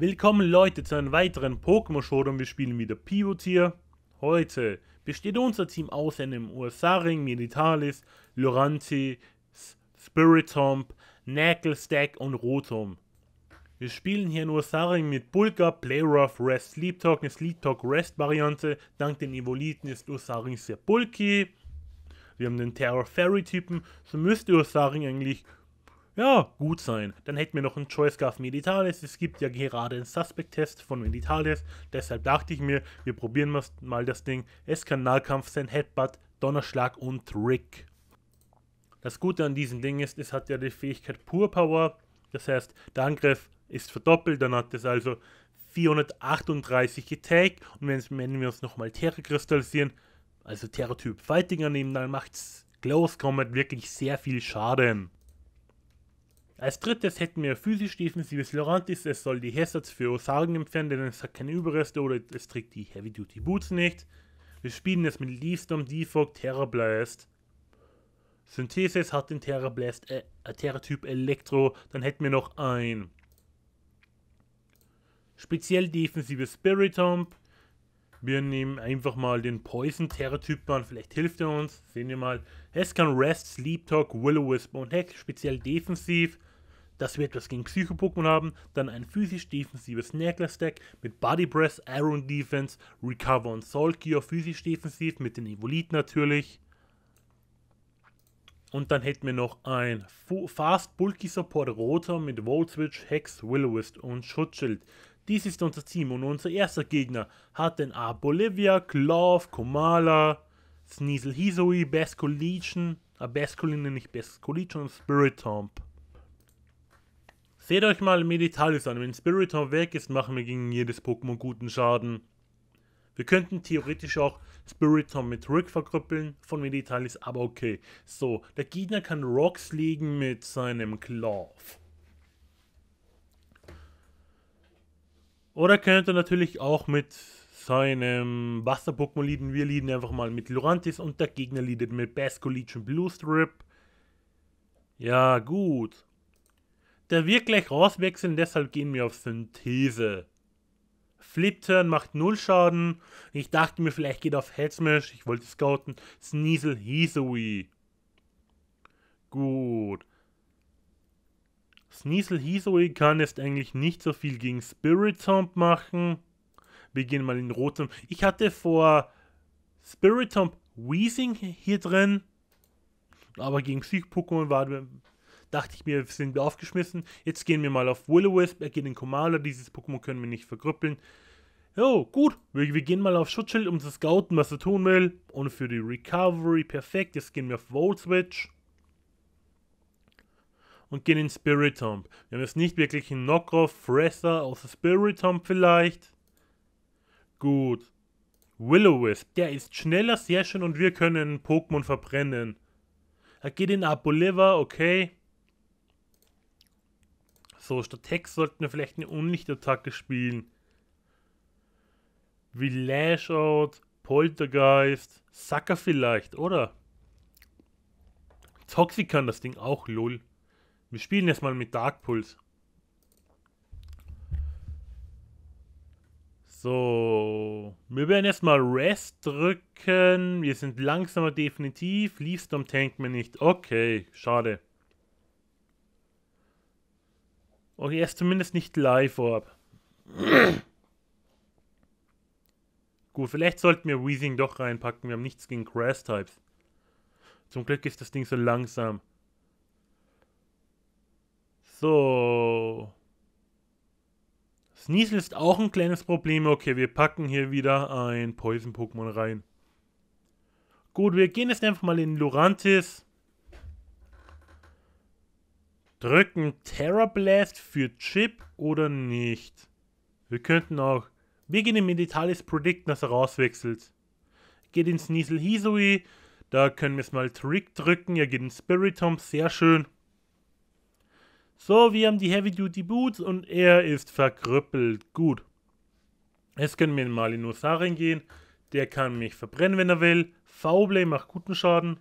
Willkommen Leute zu einem weiteren pokémon Showdown. wir spielen wieder Pivotier. Heute besteht unser Team aus einem Ursaring, Militalis, Loranti, Spiritomb, Knacklestack und Rotom. Wir spielen hier in Ursaring mit Bulka, Playrough, Rest, Sleep Talk, eine Sleep Talk Rest Variante. Dank den Evoliten ist Ursaring sehr bulky. Wir haben den Terror Fairy Typen, so müsste Ursaring eigentlich ja, gut sein. Dann hätten wir noch einen Choice Gas Meditalis. Es gibt ja gerade einen Suspect-Test von Meditalis. Deshalb dachte ich mir, wir probieren mal das Ding. Es kann Nahkampf sein, Headbutt, Donnerschlag und Trick. Das Gute an diesem Ding ist, es hat ja die Fähigkeit Pure Power. Das heißt, der Angriff ist verdoppelt. Dann hat es also 438 getaggt. Und wenn wir uns nochmal Terra kristallisieren, also Terra-Typ Fighting annehmen, dann macht's Close Combat wirklich sehr viel Schaden. Als drittes hätten wir physisch defensives Laurentis, es soll die Hazards für Osaren entfernen, denn es hat keine Überreste oder es trägt die Heavy Duty Boots nicht. Wir spielen es mit Leafstorm, Defog, Terra Blast. Synthesis hat den Terra Blast, äh, äh Terra-Typ Elektro, dann hätten wir noch ein speziell defensives Spiritomb. Wir nehmen einfach mal den Poison Terra-Typ an, vielleicht hilft er uns. Sehen wir mal. Es kann Rest, Sleep Talk, Willow Wisp und Heck, speziell defensiv dass wir etwas gegen Psycho-Pokémon haben, dann ein physisch-defensives Necklace-Deck mit Body Breath, Iron Defense, Recover und Soul Gear, physisch-defensiv mit den Evoliten natürlich. Und dann hätten wir noch ein Fast Bulky Support Rotor mit Volt Switch, Hex, Willowist und Schutzschild. Dies ist unser Team und unser erster Gegner hat den A. Bolivia, Glove, Komala, Sneasel Hisui, Basco Legion, äh, Basco, nicht Basco Legion und Spirit Tomb. Seht euch mal Meditalis an, wenn Spiritomb weg ist, machen wir gegen jedes Pokémon guten Schaden. Wir könnten theoretisch auch Spiritomb mit Rick verkrüppeln von Meditalis, aber okay. So, der Gegner kann Rocks legen mit seinem Claw. Oder könnte natürlich auch mit seinem Wasser-Pokémon leaden. Wir leaden einfach mal mit Lurantis und der Gegner leadet mit Basco Legion Blue Strip. Ja, gut. Der wird gleich rauswechseln, deshalb gehen wir auf Synthese. Flipturn macht null Schaden. Ich dachte mir, vielleicht geht auf Headsmash. Ich wollte scouten. Sneasel Hisui. Gut. Sneasel Hisui kann jetzt eigentlich nicht so viel gegen Spirit Tomb machen. Wir gehen mal in Rotem. Ich hatte vor Spirit Tomb Weezing hier drin. Aber gegen Psych-Pokémon war, dachte ich mir, wir sind aufgeschmissen. Jetzt gehen wir mal auf Will-O-Wisp, er geht in Komala, dieses Pokémon können wir nicht verkrüppeln. Jo, gut, wir, wir, gehen mal auf Schutzschild, um zu scouten, was er tun will. Und für die Recovery, perfekt. Jetzt gehen wir auf Volt Switch. Und gehen in Spirit Tomb. Wir haben jetzt nicht wirklich einen Knockoff, Fresser, außer Spirit Tomb vielleicht. Gut. will o wisp der ist schneller, sehr schön und wir können Pokémon verbrennen. Er geht in Apoliva, okay. So, statt Hex sollten wir vielleicht eine Unlichtattacke spielen. Wie Lashout, Poltergeist, Sucker vielleicht, oder? Toxic kann das Ding auch, lol. Wir spielen jetzt mal mit Dark Pulse. So, wir werden erstmal Rest drücken. Wir sind langsamer definitiv. Leafstorm tankt mir nicht. Okay, schade. Oder er ist zumindest nicht live vorab. Gut, vielleicht sollten wir Weezing doch reinpacken. Wir haben nichts gegen Grass-Types. Zum Glück ist das Ding so langsam. So. Sneasel ist auch ein kleines Problem. Okay, wir packen hier wieder ein Poison-Pokémon rein. Gut, wir gehen jetzt einfach mal in Lurantis drücken Terror Blast für Chip oder nicht. Wir könnten auch Wir gehen Beginning Meditalis Predicten, dass er rauswechselt. Geht ins Niesel Hisui, da können wir es mal Trick drücken, er geht ins Spiritomb, sehr schön. So, wir haben die Heavy Duty Boots und er ist verkrüppelt, gut. Jetzt können wir mal in Osarin gehen, der kann mich verbrennen, wenn er will. V-Blame macht guten Schaden.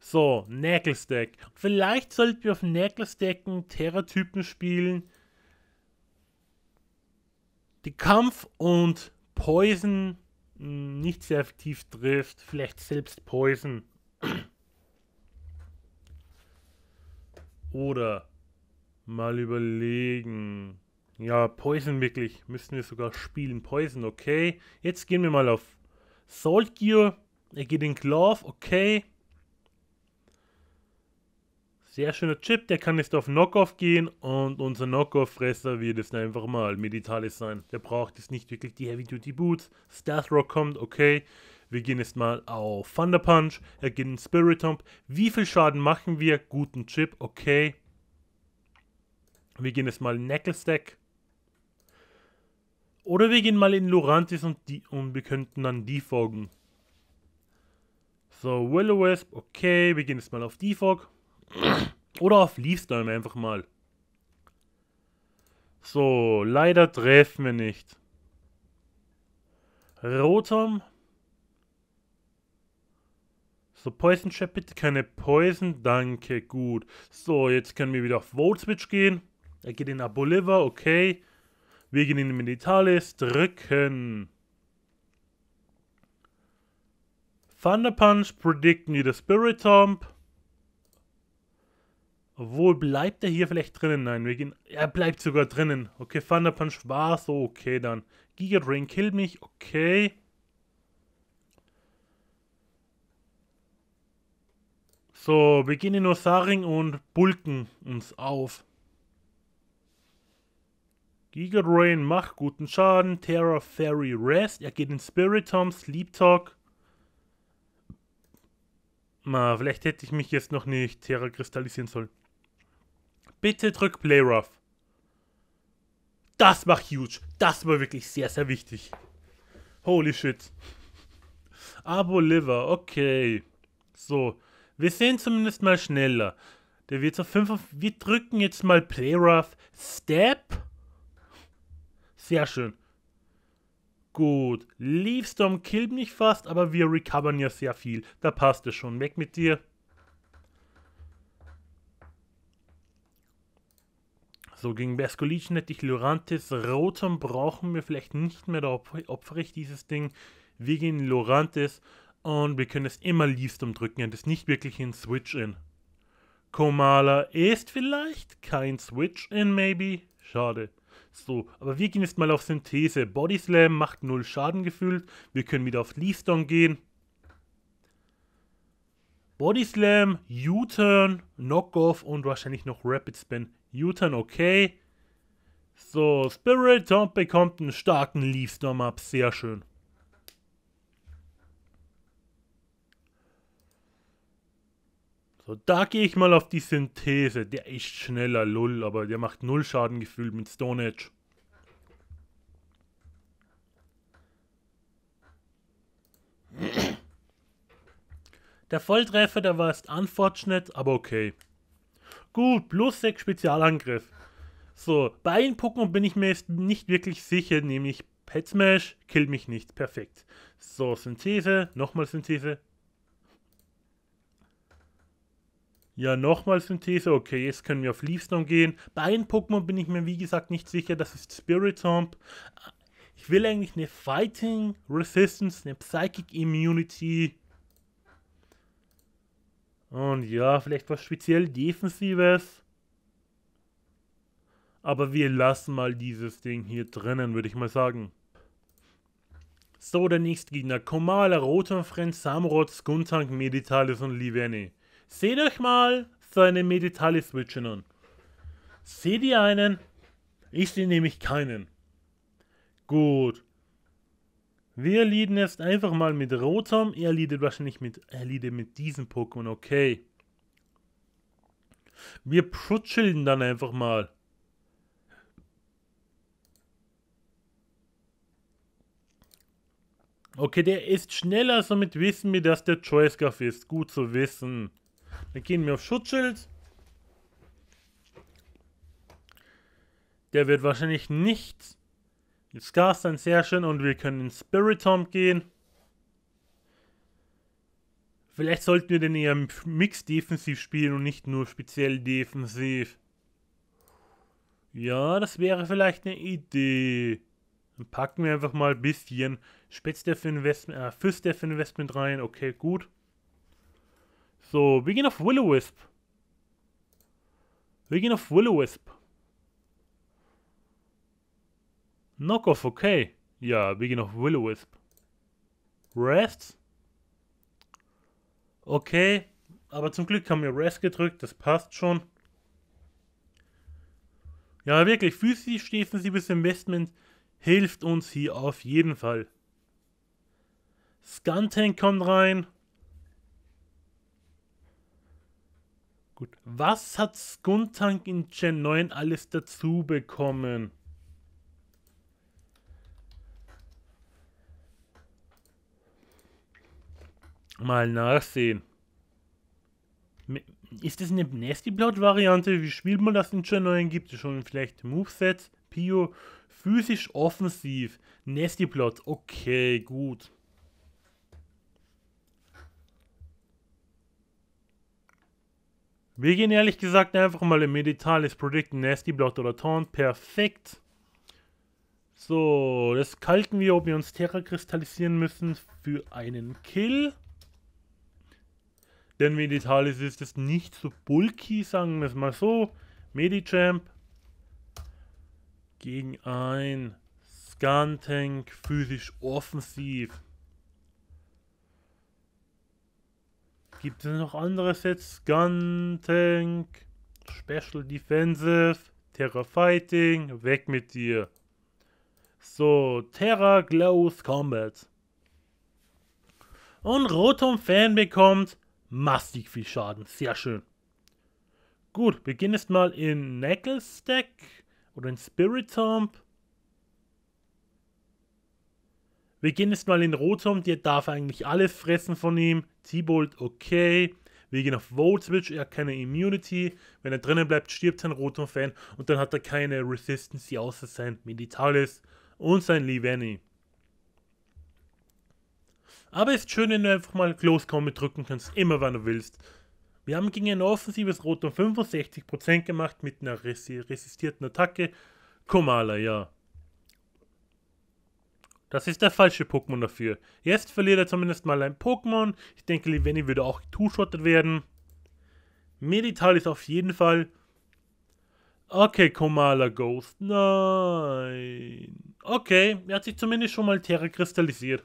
So, Nägelstack. Vielleicht sollten wir auf Nägelstack einen Terra-Typen spielen, die Kampf und Poison hm, nicht sehr effektiv trifft. Vielleicht selbst Poison. Oder mal überlegen. Ja, Poison wirklich. Müssen wir sogar spielen. Poison, okay. Jetzt gehen wir mal auf Salt Gear. Er geht in Glove, okay sehr schöner Chip, der kann jetzt auf Knockoff gehen und unser Knockoff-Fresser wird jetzt einfach mal Meditalis sein. Der braucht jetzt nicht wirklich die Heavy-Duty-Boots. Stealth Rock kommt, okay. Wir gehen jetzt mal auf Thunder Punch. Er geht in Spirit Tomb. Wie viel Schaden machen wir? Guten Chip, okay. Wir gehen jetzt mal in Neckle Stack. Oder wir gehen mal in Lurantis und, die, und wir könnten dann Defoggen. So, Willow Wisp, okay. Wir gehen jetzt mal auf Defog. Oder auf Leafstime einfach mal. So, leider treffen wir nicht. Rotom. So, Poison Chat, bitte keine Poison. Danke, gut. So, jetzt können wir wieder auf Vote Switch gehen. Er geht in Aboliver, okay. Wir gehen in den Militalis, drücken. Thunder Punch, predicten wir das Spirit Tomb. Obwohl, bleibt er hier vielleicht drinnen? Nein, wir gehen. Er bleibt sogar drinnen. Okay, Thunder Punch war so. Okay, dann. Giga Drain killt mich. Okay. So, wir gehen in Osaring und bulken uns auf. Giga Drain macht guten Schaden. Terra Fairy Rest. Er geht in Spirit Tom, Sleep Talk. Na, vielleicht hätte ich mich jetzt noch nicht Terra kristallisieren sollen. Bitte drück Play Rough. Das macht huge. Das war wirklich sehr, sehr wichtig. Holy shit. Abo Liver, okay. So, wir sehen zumindest mal schneller. Der wird so 5 auf... Wir drücken jetzt mal Play Rough. Step. Sehr schön. Gut. Leafstorm killt mich fast, aber wir recovern ja sehr viel. Da passt es schon. Weg mit dir. so gegen Berskolicin hätte ich Lorantis. Rotem brauchen wir vielleicht nicht mehr, da opfere ich dieses Ding. Wir gehen Lorantis und wir können es immer Listum drücken. Das ist nicht wirklich ein Switch-In. Komala ist vielleicht kein Switch-In, maybe. Schade. So, aber wir gehen jetzt mal auf Synthese. Body Slam macht null Schaden gefühlt. Wir können wieder auf Leafstone gehen. Body Slam, U-Turn, Knockoff und wahrscheinlich noch Rapid Spin. U-Turn okay. So, Spirit Tomb bekommt einen starken Leaf Storm Up. Sehr schön. So, da gehe ich mal auf die Synthese. Der ist schneller, lull, aber der macht null Schaden gefühlt mit Stone Edge. Der Volltreffer, der war erst unfortunate, aber okay. Gut, plus 6 Spezialangriff. So, bei den Pokémon bin ich mir jetzt nicht wirklich sicher, nämlich Pet Smash, killt mich nicht, perfekt. So, Synthese, nochmal Synthese. Ja, nochmal Synthese, okay, jetzt können wir auf Leafstone gehen. Bei den Pokémon bin ich mir wie gesagt nicht sicher, das ist Spirit Spiritomb. Ich will eigentlich eine Fighting Resistance, eine Psychic Immunity, und ja, vielleicht was speziell Defensives. Aber wir lassen mal dieses Ding hier drinnen, würde ich mal sagen. So, der nächste Gegner. Komala, Rotom, Frenz, Samurott, Skuntank, Meditalis und Liveni. Seht euch mal seine Meditalis-Switchen an. Seht ihr einen? Ich sehe nämlich keinen. Gut. Wir leaden jetzt einfach mal mit Rotom. Er leadet wahrscheinlich mit, er leadet mit diesem Pokémon, okay. Wir prutscheln dann einfach mal. Okay, der ist schneller, somit wissen wir, dass der Choice Guff ist. Gut zu wissen. Dann gehen wir auf Schutzschild. Der wird wahrscheinlich nicht Jetzt Gas sehr schön und wir können in Spiritomb gehen. Vielleicht sollten wir den eher Mix defensiv spielen und nicht nur speziell defensiv. Ja, das wäre vielleicht eine Idee. Dann packen wir einfach mal ein bisschen Spätstef Investment, äh, Fürstef Investment rein. Okay, gut. So, wir gehen auf Will-O-Wisp. Wir gehen auf Will-O-Wisp. Knockoff, okay. Ja, wir gehen auf will o Wisp. Rest. Okay, aber zum Glück haben wir Rest gedrückt, das passt schon. Ja, wirklich, physisch defensives Investment hilft uns hier auf jeden Fall. Skuntank kommt rein. Gut, was hat Skuntank in Gen 9 alles dazu bekommen? mal nachsehen. Ist das eine Nasty Blood Variante? Wie spielt man das in Gen 9? Gibt es schon vielleicht Movesets? Pio, physisch offensiv. Nasty Blood, okay, gut. Wir gehen ehrlich gesagt einfach mal im Meditales Predict Nasty Blood oder Taunt. Perfekt. So, das kalten wir, ob wir uns Terra kristallisieren müssen für einen Kill. Denn Meditalis ist es nicht so bulky, sagen wir es mal so. Medichamp gegen ein Skantank physisch offensiv. Gibt es noch andere Sets? Skantank, Special Defensive, Terra Fighting, weg mit dir. So, Terra Glows Combat. Und Rotom Fan bekommt massig viel Schaden. Sehr schön. Gut, wir gehen jetzt mal in Neckelstack oder in Spirit Tomb. Wir gehen jetzt mal in Rotom, der darf eigentlich alles fressen von ihm. T-Bolt, okay. Wir gehen auf Volt Switch, er hat keine Immunity. Wenn er drinnen bleibt, stirbt sein Rotom-Fan und dann hat er keine Resistance außer sein Meditalis und sein Liveni. Aber es ist schön, wenn du einfach mal Close Combat drücken kannst, immer wann du willst. Wir haben gegen ein offensives Rot um 65% gemacht mit einer resistierten Attacke. Komala, ja. Das ist der falsche Pokémon dafür. Jetzt verliert er zumindest mal ein Pokémon. Ich denke, Liveni würde auch getushottet werden. Medital ist auf jeden Fall. Okay, Komala Ghost. Nein. Okay, er hat sich zumindest schon mal Terra kristallisiert.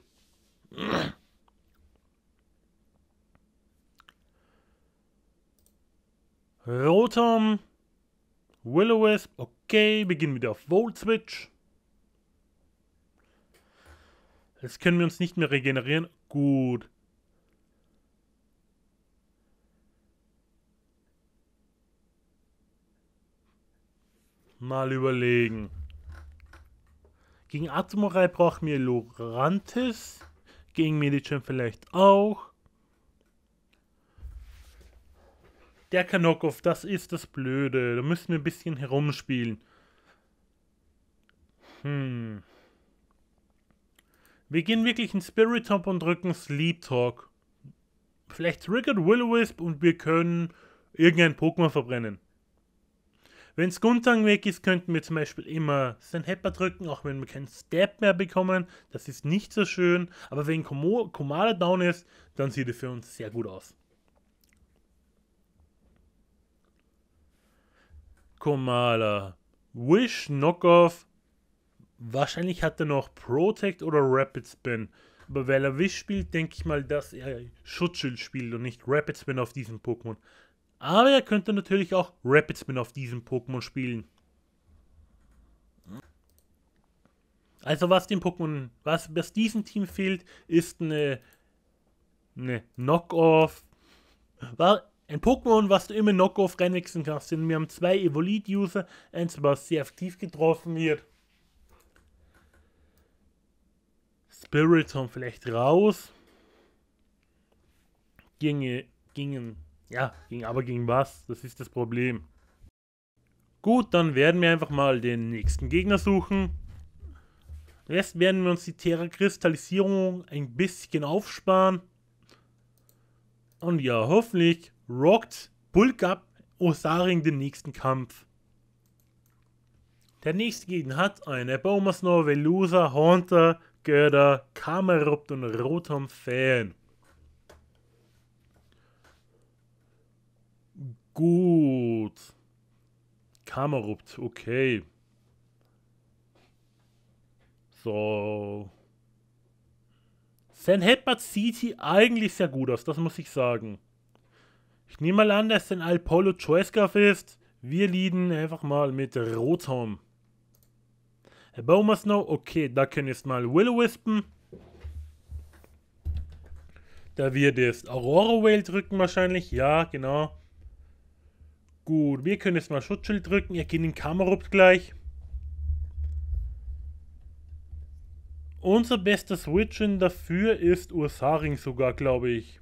Rotom. Willowisp. Okay, wir gehen wieder auf Volt Switch. Jetzt können wir uns nicht mehr regenerieren. Gut. Mal überlegen. Gegen Atomorai brauchen wir Lorantis gegen Medicin vielleicht auch. Der Kanokov, das ist das Blöde. Da müssen wir ein bisschen herumspielen. Hm. Wir gehen wirklich in Spirit Top und drücken Sleep Talk. Vielleicht triggert Will-O-Wisp und wir können irgendein Pokémon verbrennen. Wenn es Guntang weg ist, könnten wir zum Beispiel immer sein Hepper drücken, auch wenn wir keinen Step mehr bekommen. Das ist nicht so schön. Aber wenn Komo Komala down ist, dann sieht es für uns sehr gut aus. Komala. Wish, Knockoff. Wahrscheinlich hat er noch Protect oder Rapid Spin. Aber weil er Wish spielt, denke ich mal, dass er Schutzschild spielt und nicht Rapid Spin auf diesem Pokémon. Aber ihr könnt natürlich auch Rapid Spin auf diesem Pokémon spielen. Also was dem Pokémon, was, was diesem Team fehlt, ist eine, eine Knock-Off. Ein Pokémon, was du immer Knockoff reinwechseln kannst. Denn wir haben zwei evolid user eins, was sehr aktiv getroffen wird. Spiritomb vielleicht raus. Ginge, gingen ja, gegen, aber gegen was? Das ist das Problem. Gut, dann werden wir einfach mal den nächsten Gegner suchen. Jetzt werden wir uns die Terra-Kristallisierung ein bisschen aufsparen. Und ja, hoffentlich rockt Bulk ab Osaring den nächsten Kampf. Der nächste Gegner hat eine Baumasnor, Velusa, Haunter, Görder, Kamerupt und Rotom Fan. Gut. Kamerupt, okay. So. San Hedbert sieht eigentlich sehr gut aus, das muss ich sagen. Ich nehme mal an, dass es ein Alpolo Choiskav ist. Wir lieden einfach mal mit Rotom. Bowmer Snow, okay, da können jetzt mal will o Wispen. Da wird jetzt Aurora Whale drücken wahrscheinlich, ja, genau. Gut, wir können jetzt mal Schutzschild drücken. Er geht in Kamerupt gleich. Unser bester Switchen dafür ist Ursaring sogar, glaube ich.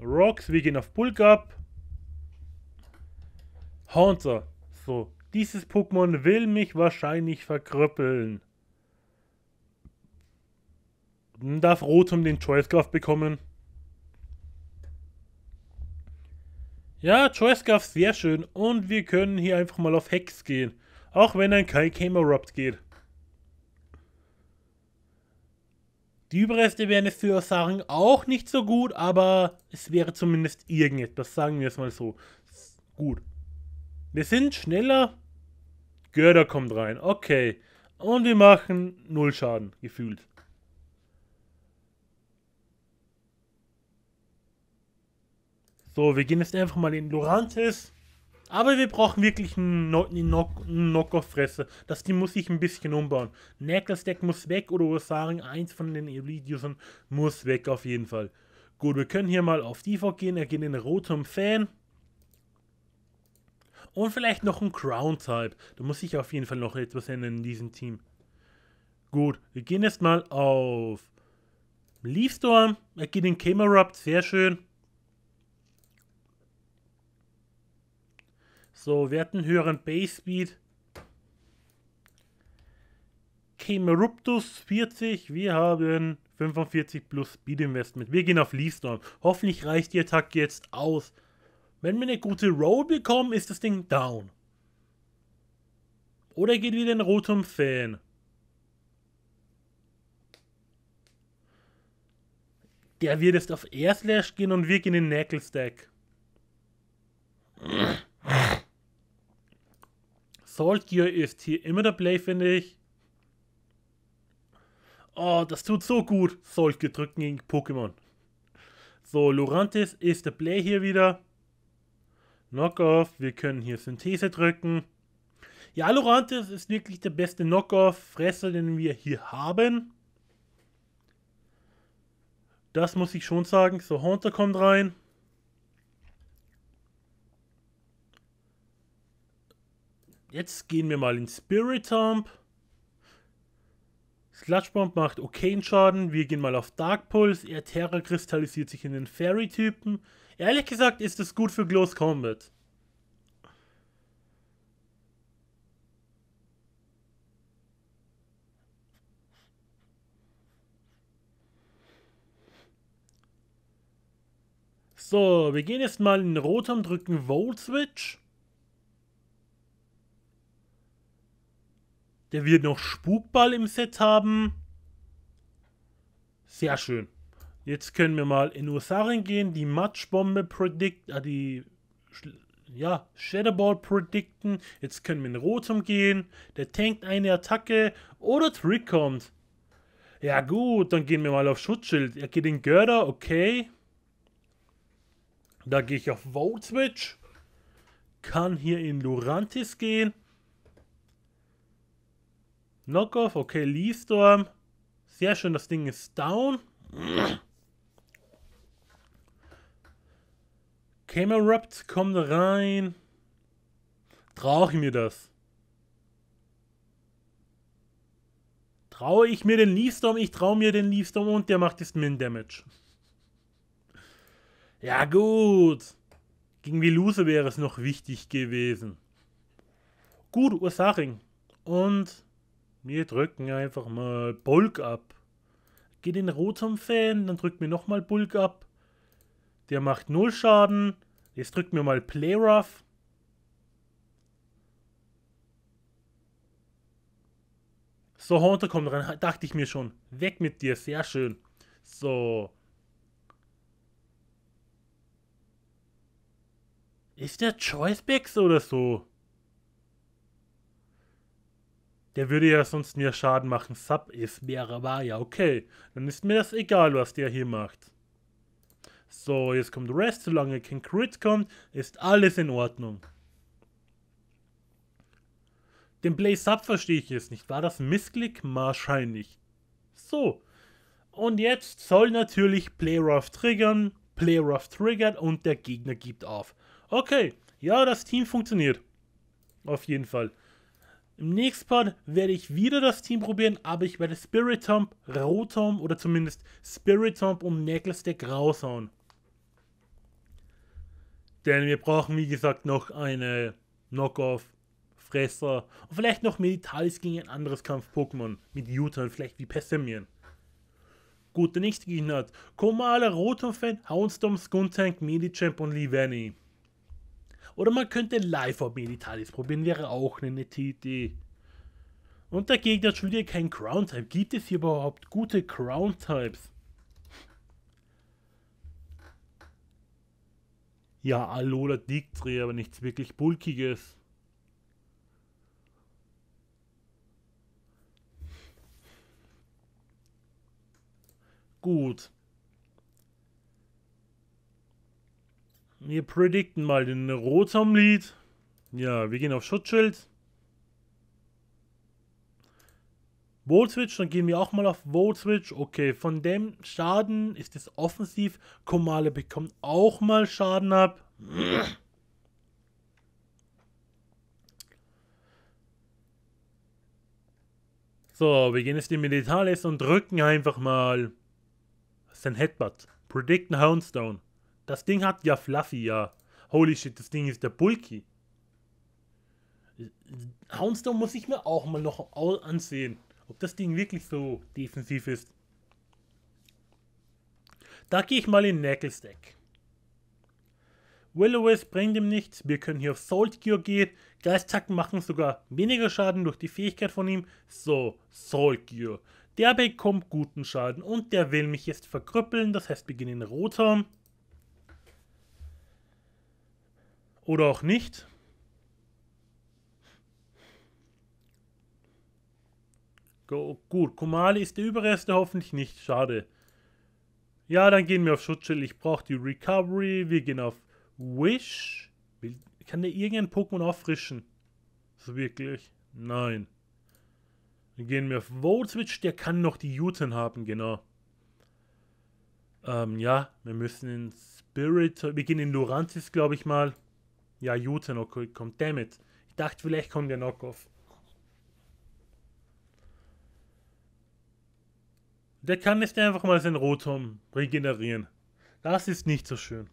Rocks, wir gehen auf Bulk ab. Haunter. So, dieses Pokémon will mich wahrscheinlich verkrüppeln. Darf Rotom den Choice Graph bekommen? Ja, Choice Scarf, sehr schön. Und wir können hier einfach mal auf Hex gehen. Auch wenn ein Kai Camerupt geht. Die Überreste wären es für Sachen auch nicht so gut, aber es wäre zumindest irgendetwas, sagen wir es mal so. Gut. Wir sind schneller. Görder kommt rein, okay. Und wir machen null Schaden, gefühlt. So, wir gehen jetzt einfach mal in Lorantes. Aber wir brauchen wirklich eine off fresse Das Team muss sich ein bisschen umbauen. Necklace Deck muss weg oder Osaring, eins von den Elite-Usern, muss weg auf jeden Fall. Gut, wir können hier mal auf Default gehen. Er geht in Rotom Fan. Und vielleicht noch ein Crown-Type. Da muss ich auf jeden Fall noch etwas ändern in diesem Team. Gut, wir gehen jetzt mal auf Leafstorm. Er geht in Camerupt, sehr schön. So, wir hatten höheren Base Speed. Cameruptus 40, wir haben 45 plus Speed Investment. Wir gehen auf Leafstorm. Hoffentlich reicht die Attacke jetzt aus. Wenn wir eine gute Roll bekommen, ist das Ding down. Oder geht wieder in Rotum-Fan. Der wird jetzt auf Air Slash gehen und wir gehen in den Knuckle-Stack. Assault Gear ist e hier immer der Play, finde ich. Oh, das tut so gut, Assault drücken gegen Pokémon. So, Lurantis ist der Play hier wieder. Knockoff, wir können hier Synthese drücken. Ja, Lurantis ist wirklich der beste Knockoff-Fresser, den wir hier haben. Das muss ich schon sagen. So, Haunter kommt rein. jetzt gehen wir mal in Spirit Tomb. Sludge Bomb macht okayen Schaden. Wir gehen mal auf Dark Pulse. Er Terra kristallisiert sich in den Fairy-Typen. Ehrlich gesagt ist das gut für Close Combat. So, wir gehen jetzt mal in Rotom, drücken Volt Switch. Der wird noch Spukball im Set haben. Sehr schön. Jetzt können wir mal in Usarin gehen, die Matschbombe predict, äh, die ja, Shadowball predicten. Jetzt können wir in Rotom gehen. Der tankt eine Attacke oder Trick kommt. Ja gut, dann gehen wir mal auf Schutzschild. Er geht in Görder, okay. Da gehe ich auf Volt Switch. Kann hier in Lurantis gehen. Knockoff, okay, Lee Storm. Sehr schön, das Ding ist down. Camerupt kommt rein. Traue ich mir das? Traue ich mir den Storm? Ich traue mir den Storm und der macht jetzt Min Damage. Ja gut. Gegen Veluse wäre es noch wichtig gewesen. Gut, Ursaring. Und wir drücken einfach mal Bulk ab. Geh den Rotom-Fan, dann drückt mir nochmal Bulk ab. Der macht null Schaden. Jetzt drückt mir mal Play Rough. So, Haunter kommt rein, dachte ich mir schon. Weg mit dir, sehr schön. So. Ist der Choice Bags oder so? Der würde ja sonst mir Schaden machen. Sub ist mehrere war ja okay. Dann ist mir das egal, was der hier macht. So, jetzt kommt Rest. Solange kein Crit kommt, ist alles in Ordnung. Den Play Sub verstehe ich jetzt nicht. War das Missklick? Wahrscheinlich. So. Und jetzt soll natürlich Play Rough triggern. Play Rough triggert und der Gegner gibt auf. Okay. Ja, das Team funktioniert. Auf jeden Fall. Im nächsten Part werde ich wieder das Team probieren, aber ich werde Spirit Spiritomb, Rotom oder zumindest Spirit Spiritomb und Necklace Deck raushauen. Denn wir brauchen, wie gesagt, noch eine Knockoff, Fresser und vielleicht noch Meditalis gegen ein anderes Kampf-Pokémon mit U-Turn, vielleicht wie Pessimien. Gut, der nächste Gegner hat Komala, Rotom-Fan, Houndstorm, Skuntank, Medichamp und Liveni. Oder man könnte Live Meditalis probieren, wäre auch eine nette Idee. Und der Gegner hat schon wieder keinen Crown-Type. Gibt es hier überhaupt gute Crown-Types? Ja, Alola Dictri, aber nichts wirklich Bulkiges. Gut. Wir predikten mal den Rotom-Lead. Ja, wir gehen auf Schutzschild. Volt-Switch, dann gehen wir auch mal auf Volt-Switch. Okay, von dem Schaden ist es offensiv. Komale bekommt auch mal Schaden ab. So, wir gehen jetzt in die Militaris und drücken einfach mal. sein Headbutt? Predicten Houndstone. Das Ding hat ja Fluffy, ja. Holy shit, das Ding ist der Bulky. Houndstone muss ich mir auch mal noch ansehen, ob das Ding wirklich so defensiv ist. Da gehe ich mal in Knacklestack. Willowis bringt ihm nichts, wir können hier auf Salt Gear gehen. Geistacken machen sogar weniger Schaden durch die Fähigkeit von ihm. So, Salt Gear. Der bekommt guten Schaden und der will mich jetzt verkrüppeln, das heißt wir gehen in Rotom. oder auch nicht. Go, gut, Kumali ist der Überreste, hoffentlich nicht. Schade. Ja, dann gehen wir auf Schutzschild. Ich brauche die Recovery. Wir gehen auf Wish. Kann der irgendein Pokémon auffrischen? So wirklich? Nein. Dann gehen wir auf Voltswitch. Der kann noch die Juten haben, genau. Ähm, ja, wir müssen in Spirit... Wir gehen in Lurantis, glaube ich mal. Ja, Utah noch kommt. Damn Ich dachte, vielleicht kommt der Knockoff. Der kann jetzt einfach mal seinen Rotom regenerieren. Das ist nicht so schön.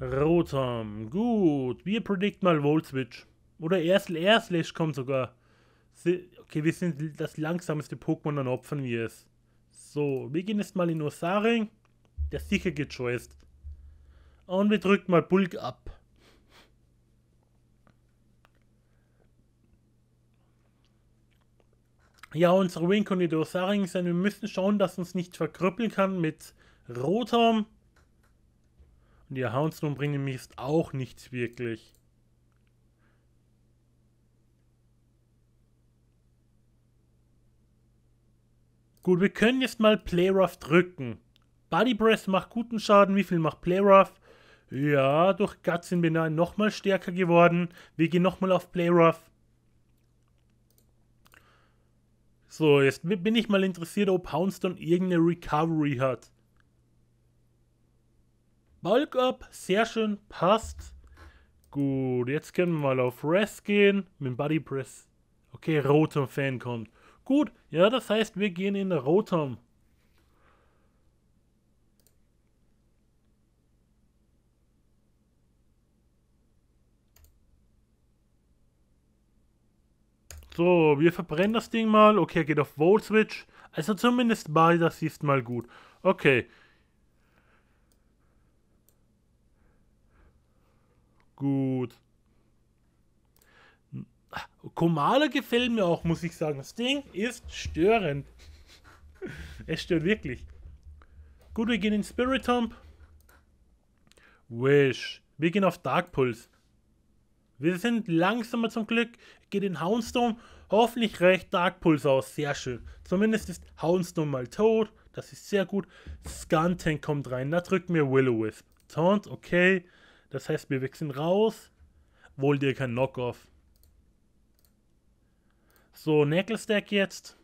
Rotom. Gut, wir predikten mal Volt Switch. Oder er Erstlisch kommt sogar. Okay, wir sind das langsamste Pokémon, dann opfern wir es. So, wir gehen jetzt mal in Osaring, der sicher gechoiced. Und wir drücken mal Bulk ab. Ja, unsere Winkonito Osaring sein. Wir müssen schauen, dass uns nicht verkrüppeln kann mit Rotom. Und ihr Houndstorm bringen mich auch nichts wirklich. Gut, wir können jetzt mal Play Rough drücken. Body Breath macht guten Schaden. Wie viel macht Play Rough? Ja, durch Guts sind wir nochmal stärker geworden. Wir gehen nochmal auf Play Rough. So, jetzt bin ich mal interessiert, ob Houndstone irgendeine Recovery hat. Bulk Up, sehr schön, passt. Gut, jetzt können wir mal auf Rest gehen. Mit Body Press. Okay, Rotom Fan kommt. Gut, ja, das heißt, wir gehen in Rotom. So, wir verbrennen das Ding mal. Okay, er geht auf Volt Switch. Also zumindest mal, das ist mal gut. Okay. Gut. Komala gefällt mir auch, muss ich sagen. Das Ding ist störend. es stört wirklich. Gut, wir gehen in Spirit Tomb. Wish. Wir gehen auf Dark Pulse. Wir sind langsamer zum Glück. Geht in Houndstorm. Hoffentlich reicht Dark Pulse aus. Sehr schön. Zumindest ist Houndstorm mal tot. Das ist sehr gut. Skuntank kommt rein. Da drückt mir o Wisp. Taunt, okay. Das heißt, wir wechseln raus. Wohl dir kein Knockoff. So, Necklace Deck jetzt.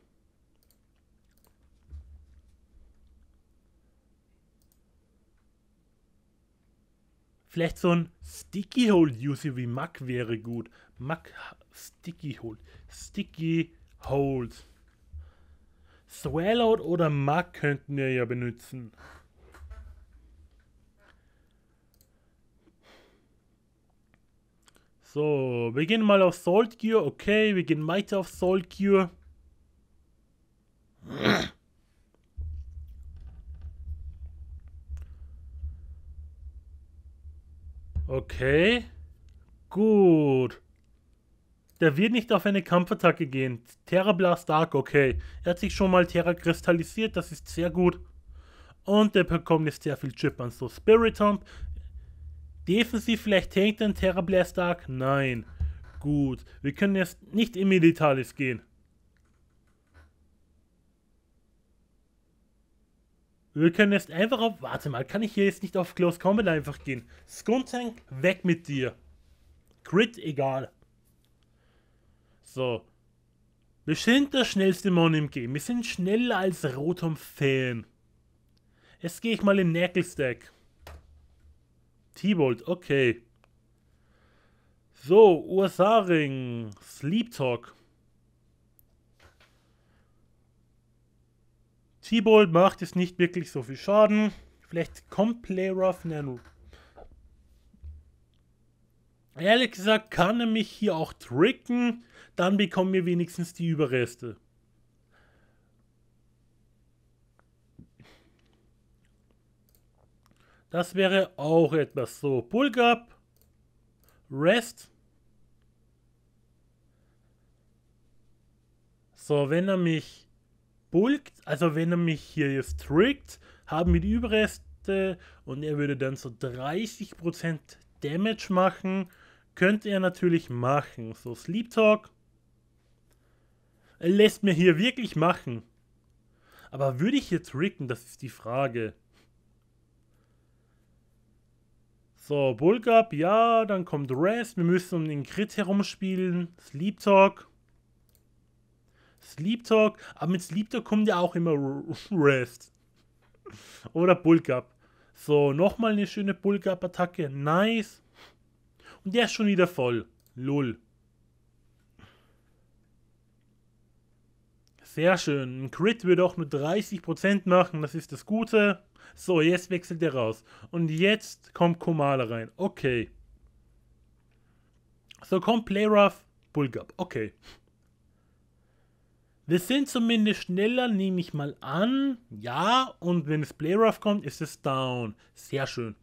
Vielleicht so ein Sticky Hold Use wie Mack wäre gut. Mack Sticky Hold. Sticky Hold. Swallowed oder Mack könnten wir ja benutzen. So, wir gehen mal auf Salt Gear. Okay, wir gehen weiter auf Salt Gear. Okay. Gut. Der wird nicht auf eine Kampfattacke gehen. Terra Blast Dark, okay. Er hat sich schon mal Terra kristallisiert, das ist sehr gut. Und der bekommt jetzt sehr viel Chip an. So Spirit Hump Defensiv vielleicht tankt Terra Blair Stark? Nein. Gut, wir können jetzt nicht in Militaris gehen. Wir können jetzt einfach auf... Warte mal, kann ich hier jetzt nicht auf Close Combat einfach gehen? Skuntank, weg mit dir. Crit, egal. So. Wir sind das schnellste Mon im Game. Wir sind schneller als Rotom-Fan. Jetzt gehe ich mal in Nackle-Stack. T-Bolt, okay. So, Ursaring, Sleep Talk. T-Bolt macht jetzt nicht wirklich so viel Schaden. Vielleicht kommt Playrough Nano. Ehrlich gesagt kann er mich hier auch tricken. Dann bekommen wir wenigstens die Überreste. Das wäre auch etwas so. pull Pulgap, Rest. So, wenn er mich bulkt, also wenn er mich hier jetzt trickt, haben wir die Überreste und er würde dann so 30% Damage machen. Könnte er natürlich machen. So, Sleep Talk. Er lässt mir hier wirklich machen. Aber würde ich hier tricken, das ist die Frage. So, Bulgab, ja, dann kommt Rest. Wir müssen um den Crit herumspielen. Sleep Talk. Sleep Talk. Aber mit Sleep Talk kommt ja auch immer Rest. Oder Bulgab. So, nochmal eine schöne Bulgab-Attacke. Nice. Und der ist schon wieder voll. Lull. Sehr schön. Ein Crit würde auch nur 30% machen, das ist das Gute. So, jetzt wechselt er raus. Und jetzt kommt Komala rein. Okay. So kommt Playrough, Bulgab. Okay. Wir sind zumindest schneller, nehme ich mal an. Ja, und wenn es Playrough kommt, ist es down. Sehr schön.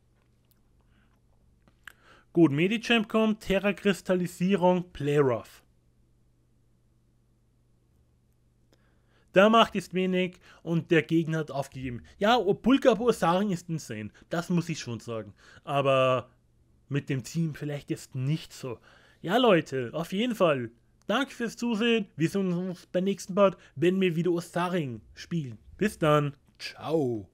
Gut, Medichamp kommt, Terra-Kristallisierung, Playrough. Der macht jetzt wenig und der Gegner hat aufgegeben. Ja, Bulgabo Sarin ist insane. Das muss ich schon sagen. Aber mit dem Team vielleicht jetzt nicht so. Ja, Leute, auf jeden Fall. Danke fürs Zusehen. Wir sehen uns beim nächsten Part, wenn wir wieder Osaring spielen. Bis dann. Ciao.